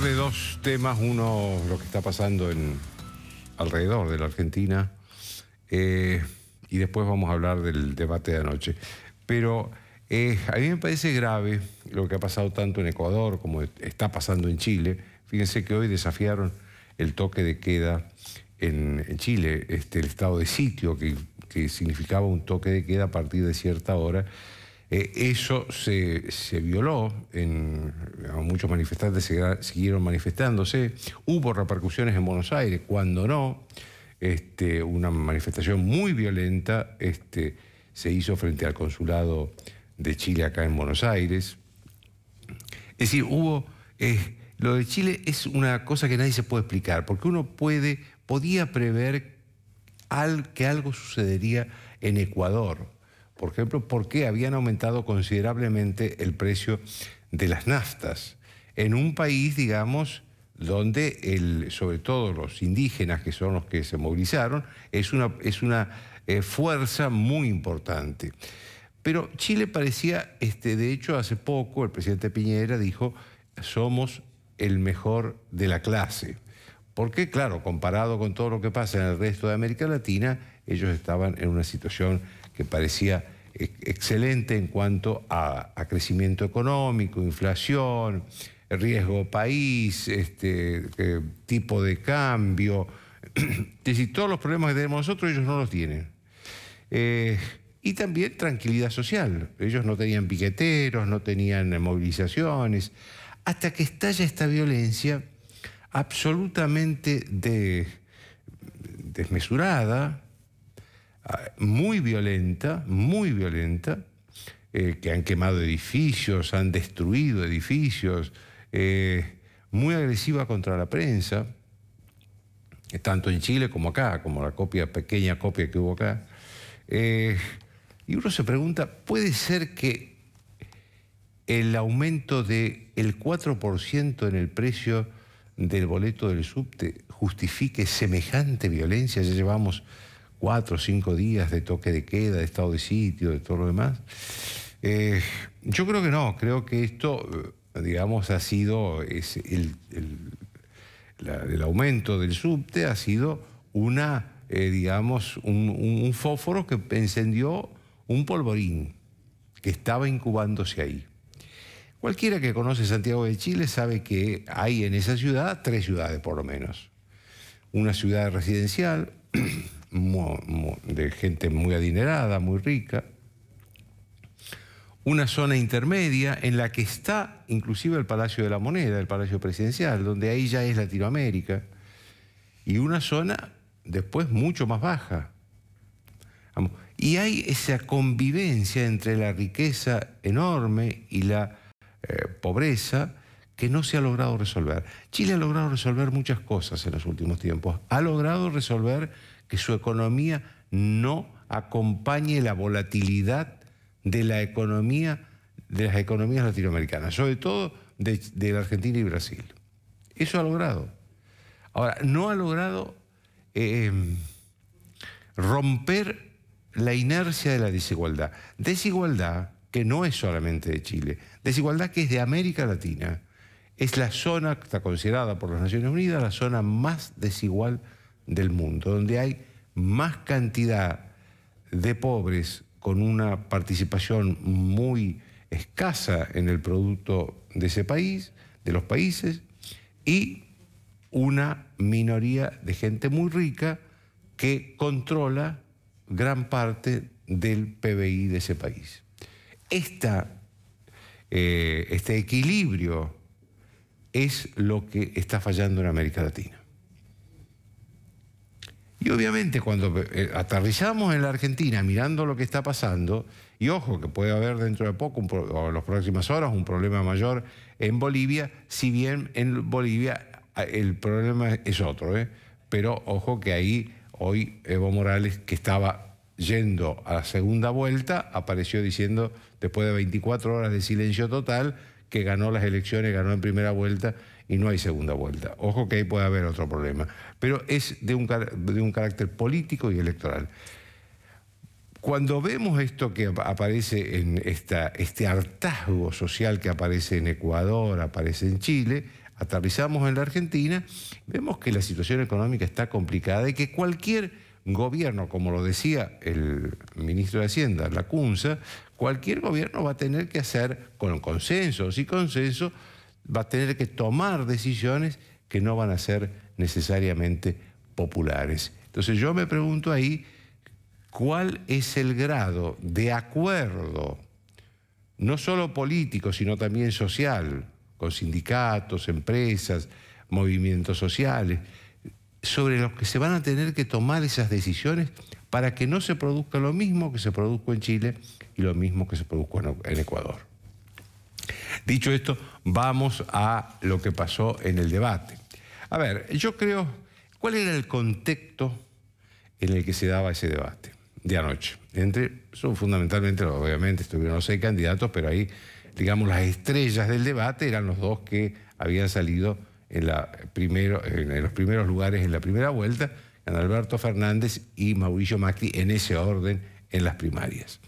de dos temas. Uno, lo que está pasando en, alrededor de la Argentina. Eh, y después vamos a hablar del debate de anoche. Pero eh, a mí me parece grave lo que ha pasado tanto en Ecuador como está pasando en Chile. Fíjense que hoy desafiaron el toque de queda en, Chile, este, el estado de sitio que, que significaba un toque de queda a partir de cierta hora eh, eso se, violó, en, muchos manifestantes siguieron manifestándose, hubo repercusiones en Buenos Aires, cuando no, este, una manifestación muy violenta este, se hizo frente al consulado de Chile acá en Buenos Aires. Es decir, hubo... lo de Chile es una cosa que nadie se puede explicar, porque uno puede, podía prever que algo sucedería en Ecuador, por ejemplo, por qué habían aumentado considerablemente el precio de las naftas en un país, digamos, donde sobre todo los indígenas, que son los que se movilizaron, es una, es una eh, fuerza muy importante. Pero Chile parecía, este, de hecho, hace poco el presidente Piñera dijo, somos el mejor de la clase. Porque, claro, comparado con todo lo que pasa en el resto de América Latina, ellos estaban en una situación que parecía excelente en cuanto a, crecimiento económico, inflación, riesgo país, este, eh, tipo de cambio. Es decir, todos los problemas que tenemos nosotros ellos no los tienen. Eh, y también tranquilidad social. Ellos no tenían piqueteros, no tenían movilizaciones. Hasta que estalla esta violencia absolutamente desmesurada, Ah, muy violenta, muy violenta, eh, que han quemado edificios, han destruido edificios, eh, muy agresiva contra la prensa, eh, tanto en Chile como acá, como la copia, pequeña copia que hubo acá. y uno se pregunta, ¿puede ser que el aumento del 4% en el precio del boleto del subte justifique semejante violencia? Ya llevamos cuatro o cinco días de toque de queda, de estado de sitio, de todo lo demás. Eh, yo creo que no, creo que esto, eh, digamos, ha sido, el, aumento del subte ha sido una, eh, digamos, un, un fósforo que encendió un polvorín que estaba incubándose ahí. Cualquiera que conoce Santiago de Chile sabe que hay en esa ciudad tres ciudades por lo menos. Una ciudad residencial, de gente muy adinerada, muy rica, una zona intermedia en la que está inclusive el Palacio de la Moneda, el Palacio Presidencial, donde ahí ya es Latinoamérica, y una zona después mucho más baja. Y hay esa convivencia entre la riqueza enorme y la eh, pobreza que no se ha logrado resolver. Chile ha logrado resolver muchas cosas en los últimos tiempos. Ha logrado resolver que su economía no acompañe la volatilidad de la economía de las economías latinoamericanas, sobre todo de, la Argentina y Brasil. Eso ha logrado. Ahora, no ha logrado em, romper la inercia de la desigualdad. Desigualdad que no es solamente de Chile, desigualdad que es de América Latina. Es la zona, que está considerada por las Naciones Unidas, la zona más desigual del mundo, donde hay más cantidad de pobres con una participación muy escasa en el producto de ese país, de los países, y una minoría de gente muy rica que controla gran parte del PBI de ese país. Eh, este equilibrio es lo que está fallando en América Latina. Y obviamente cuando eh, aterrizamos en la Argentina mirando lo que está pasando, y ojo que puede haber dentro de poco o en las próximas horas un problema mayor en Bolivia, si bien en Bolivia ah, el problema es otro, ¿eh? pero ojo que ahí hoy Evo Morales, que estaba yendo a la segunda vuelta, apareció diciendo, después de 24 horas de silencio total, que ganó las elecciones, ganó en primera vuelta y no hay segunda vuelta. Ojo que ahí puede haber otro problema, pero es de un, carácter político y electoral. Cuando vemos esto que aparece en esta, este hartazgo social que aparece en Ecuador, aparece en Chile, aterrizamos en la Argentina, vemos que la situación económica está complicada y que cualquier gobierno, como lo decía el ministro de Hacienda, la CUNSA, cualquier gobierno va a tener que hacer con consensos y consenso va a tener que tomar decisiones que no van a ser necesariamente populares. Entonces yo me pregunto ahí cuál es el grado de acuerdo, no solo político, sino también social, con sindicatos, empresas, movimientos sociales, sobre los que se van a tener que tomar esas decisiones para que no se produzca lo mismo que se produjo en Chile y lo mismo que se produjo en Ecuador. Dicho esto, vamos a lo que pasó en el debate. A ver, yo creo, ¿cuál era el contexto en el que se daba ese debate de anoche? Entre, son fundamentalmente, obviamente estuvieron los seis candidatos, pero ahí, digamos, las estrellas del debate eran los dos que habían salido en, la primero, en los primeros lugares en la primera vuelta, en Alberto Fernández y Mauricio Macri, en ese orden, en las primarias.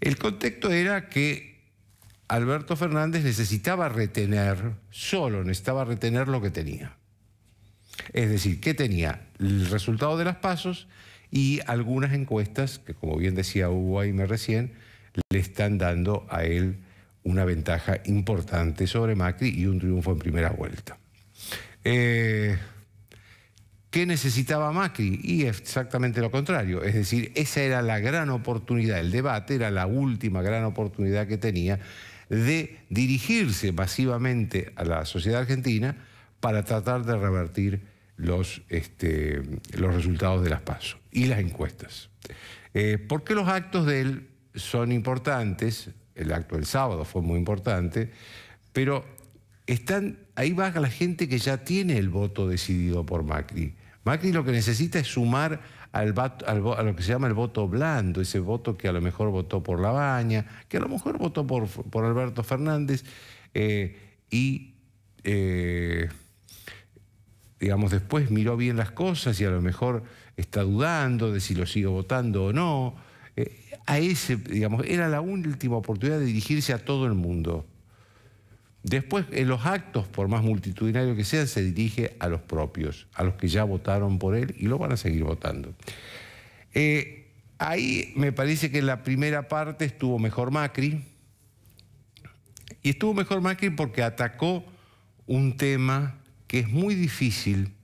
El contexto era que Alberto Fernández necesitaba retener, solo necesitaba retener lo que tenía. Es decir, ¿qué tenía el resultado de las pasos y algunas encuestas que, como bien decía Hugo Aime recién, le están dando a él una ventaja importante sobre Macri y un triunfo en primera vuelta. Eh, ¿Qué necesitaba Macri? Y exactamente lo contrario. Es decir, esa era la gran oportunidad, el debate era la última gran oportunidad que tenía de dirigirse masivamente a la sociedad argentina para tratar de revertir los, este, los resultados de las PASO y las encuestas. Porque eh, ¿Por qué los actos de él son importantes? El acto del sábado fue muy importante, pero están, ahí va la gente que ya tiene el voto decidido por Macri. Macri lo que necesita es sumar a lo que se llama el voto blando, ese voto que a lo mejor votó por La Baña, que a lo mejor votó por, Alberto Fernández, eh, y eh, digamos, después miró bien las cosas y a lo mejor está dudando de si lo sigo votando o no. Eh, a ese, digamos, era la última oportunidad de dirigirse a todo el mundo. Después, en los actos, por más multitudinarios que sean, se dirige a los propios, a los que ya votaron por él y lo van a seguir votando. Eh, ahí me parece que en la primera parte estuvo mejor Macri, y estuvo mejor Macri porque atacó un tema que es muy difícil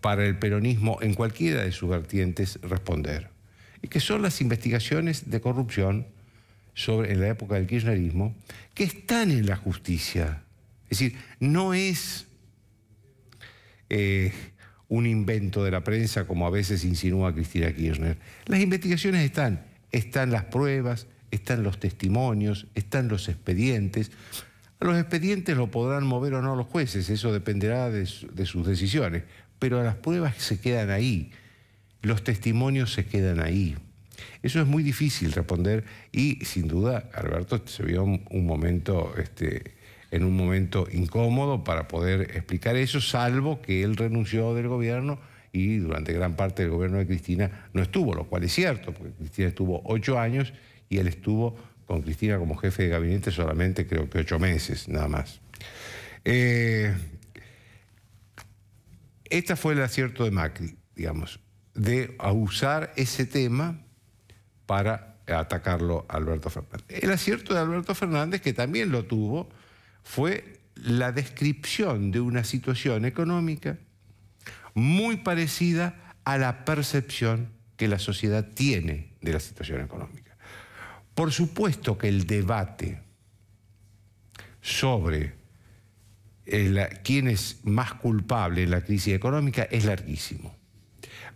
para el peronismo en cualquiera de sus vertientes responder, y que son las investigaciones de corrupción sobre, en la época del kirchnerismo, que están en la justicia. Es decir, no es eh, un invento de la prensa como a veces insinúa Cristina Kirchner. Las investigaciones están, están las pruebas, están los testimonios, están los expedientes. A los expedientes lo podrán mover o no los jueces, eso dependerá de, de sus decisiones, pero las pruebas se quedan ahí, los testimonios se quedan ahí. Eso es muy difícil responder y sin duda Alberto se vio un, momento, este, en un momento incómodo para poder explicar eso, salvo que él renunció del gobierno y durante gran parte del gobierno de Cristina no estuvo, lo cual es cierto, porque Cristina estuvo ocho años y él estuvo con Cristina como jefe de gabinete solamente creo que ocho meses, nada más. Este esta fue el acierto de Macri, digamos, de abusar ese tema para atacarlo Alberto Fernández. El acierto de Alberto Fernández, que también lo tuvo, fue la descripción de una situación económica muy parecida a la percepción que la sociedad tiene de la situación económica. Por supuesto que el debate sobre eh, quién es más culpable en la crisis económica es larguísimo.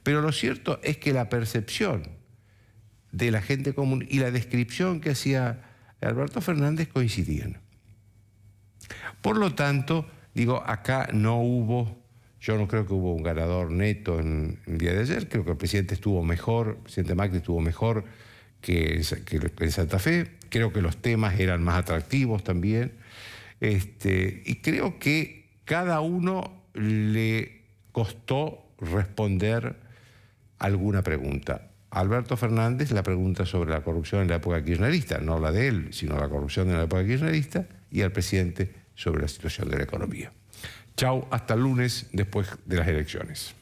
Pero lo cierto es que la percepción de la gente común y la descripción que hacía Alberto Fernández coincidían. Por lo tanto, digo, acá no hubo, yo no creo que hubo un ganador neto en, el día de ayer, creo que el presidente estuvo mejor, el presidente Macri estuvo mejor que, en Santa Fe, creo que los temas eran más atractivos también, este, y creo que cada uno le costó responder alguna pregunta. Alberto Fernández la pregunta sobre la corrupción en la época kirchnerista, no la de él, sino la corrupción en la época kirchnerista, y al presidente sobre la situación de la economía. Chau, hasta el lunes después de las elecciones.